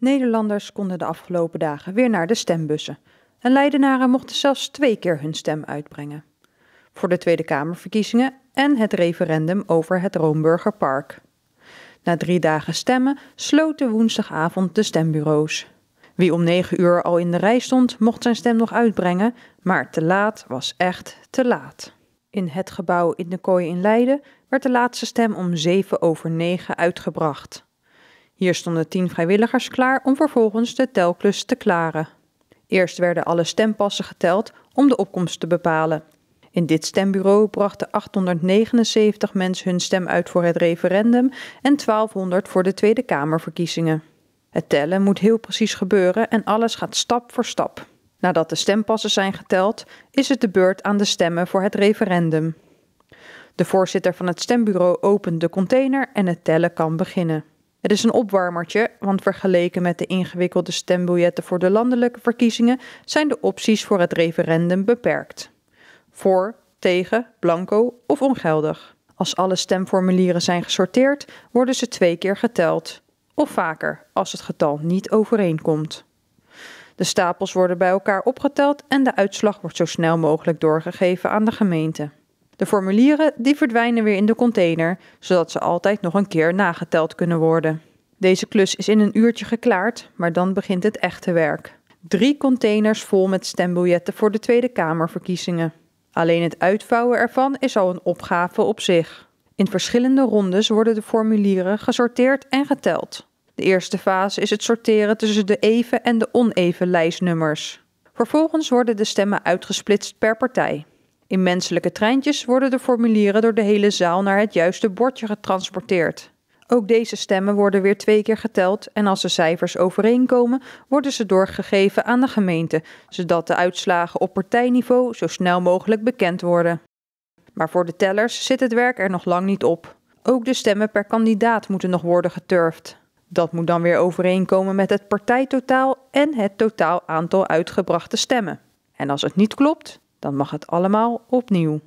Nederlanders konden de afgelopen dagen weer naar de stembussen. En Leidenaren mochten zelfs twee keer hun stem uitbrengen. Voor de Tweede Kamerverkiezingen en het referendum over het Roomburgerpark. Na drie dagen stemmen sloten woensdagavond de stembureaus. Wie om negen uur al in de rij stond, mocht zijn stem nog uitbrengen, maar te laat was echt te laat. In het gebouw in de kooi in Leiden werd de laatste stem om zeven over negen uitgebracht. Hier stonden tien vrijwilligers klaar om vervolgens de telklus te klaren. Eerst werden alle stempassen geteld om de opkomst te bepalen. In dit stembureau brachten 879 mensen hun stem uit voor het referendum en 1200 voor de Tweede Kamerverkiezingen. Het tellen moet heel precies gebeuren en alles gaat stap voor stap. Nadat de stempassen zijn geteld, is het de beurt aan de stemmen voor het referendum. De voorzitter van het stembureau opent de container en het tellen kan beginnen. Het is een opwarmertje, want vergeleken met de ingewikkelde stembiljetten voor de landelijke verkiezingen zijn de opties voor het referendum beperkt. Voor, tegen, blanco of ongeldig. Als alle stemformulieren zijn gesorteerd, worden ze twee keer geteld. Of vaker, als het getal niet overeenkomt. De stapels worden bij elkaar opgeteld en de uitslag wordt zo snel mogelijk doorgegeven aan de gemeente. De formulieren die verdwijnen weer in de container, zodat ze altijd nog een keer nageteld kunnen worden. Deze klus is in een uurtje geklaard, maar dan begint het echte werk. Drie containers vol met stembiljetten voor de Tweede Kamerverkiezingen. Alleen het uitvouwen ervan is al een opgave op zich. In verschillende rondes worden de formulieren gesorteerd en geteld. De eerste fase is het sorteren tussen de even en de oneven lijstnummers. Vervolgens worden de stemmen uitgesplitst per partij. In menselijke treintjes worden de formulieren door de hele zaal naar het juiste bordje getransporteerd. Ook deze stemmen worden weer twee keer geteld en als de cijfers overeenkomen, worden ze doorgegeven aan de gemeente, zodat de uitslagen op partijniveau zo snel mogelijk bekend worden. Maar voor de tellers zit het werk er nog lang niet op. Ook de stemmen per kandidaat moeten nog worden geturfd. Dat moet dan weer overeenkomen met het partijtotaal en het totaal aantal uitgebrachte stemmen. En als het niet klopt, dan mag het allemaal opnieuw.